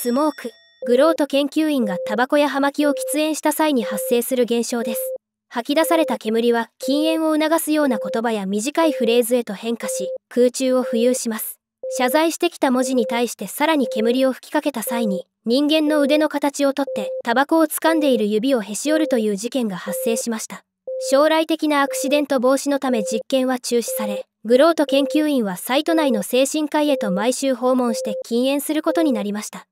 スモークグロート研究員がタバコや葉巻を喫煙した際に発生する現象です吐き出された煙は禁煙を促すような言葉や短いフレーズへと変化し空中を浮遊します謝罪してきた文字に対してさらに煙を吹きかけた際に人間の腕の形をとってタバコを掴んでいる指をへし折るという事件が発生しました将来的なアクシデント防止のため実験は中止されグロート研究員はサイト内の精神科医へと毎週訪問して禁煙することになりました